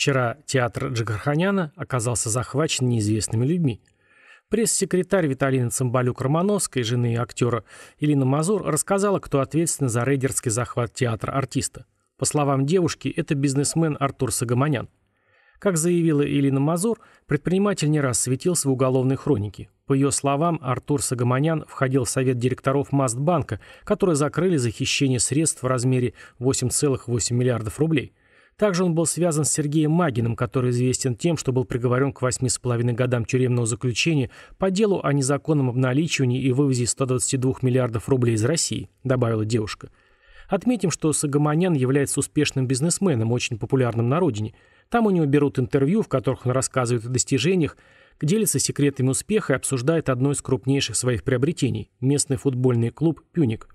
Вчера театр Джигарханяна оказался захвачен неизвестными людьми. Пресс-секретарь Виталина Цымбалюк-Романовской, жены актера Ирина Мазур, рассказала, кто ответственен за рейдерский захват театра артиста. По словам девушки, это бизнесмен Артур Сагомонян. Как заявила Ирина Мазур, предприниматель не раз светился в уголовной хронике. По ее словам, Артур Сагомонян входил в совет директоров Мастбанка, которые закрыли за хищение средств в размере 8,8 миллиардов рублей – также он был связан с Сергеем Магиным, который известен тем, что был приговорен к 8,5 годам тюремного заключения по делу о незаконном обналичивании и вывозе 122 миллиардов рублей из России, добавила девушка. Отметим, что Сагаманян является успешным бизнесменом, очень популярным на родине. Там у него берут интервью, в которых он рассказывает о достижениях, делится секретами успеха и обсуждает одно из крупнейших своих приобретений – местный футбольный клуб «Пюник».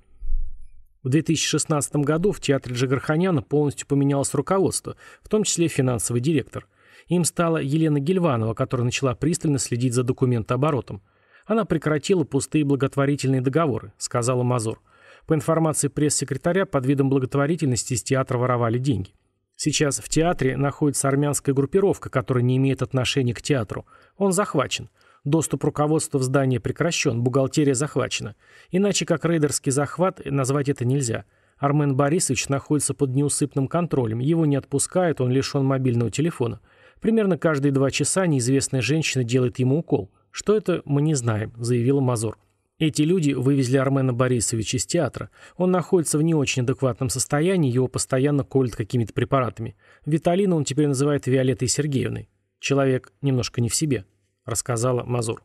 В 2016 году в театре Джигарханяна полностью поменялось руководство, в том числе финансовый директор. Им стала Елена Гельванова, которая начала пристально следить за документооборотом. Она прекратила пустые благотворительные договоры, сказала Мазур. По информации пресс-секретаря, под видом благотворительности из театра воровали деньги. Сейчас в театре находится армянская группировка, которая не имеет отношения к театру. Он захвачен – Доступ руководства в здание прекращен, бухгалтерия захвачена. Иначе как рейдерский захват назвать это нельзя. Армен Борисович находится под неусыпным контролем, его не отпускают, он лишен мобильного телефона. Примерно каждые два часа неизвестная женщина делает ему укол. «Что это, мы не знаем», — заявила Мазур. Эти люди вывезли Армена Борисовича из театра. Он находится в не очень адекватном состоянии, его постоянно колят какими-то препаратами. Виталина он теперь называет Виолеттой Сергеевной. Человек немножко не в себе рассказала Мазур.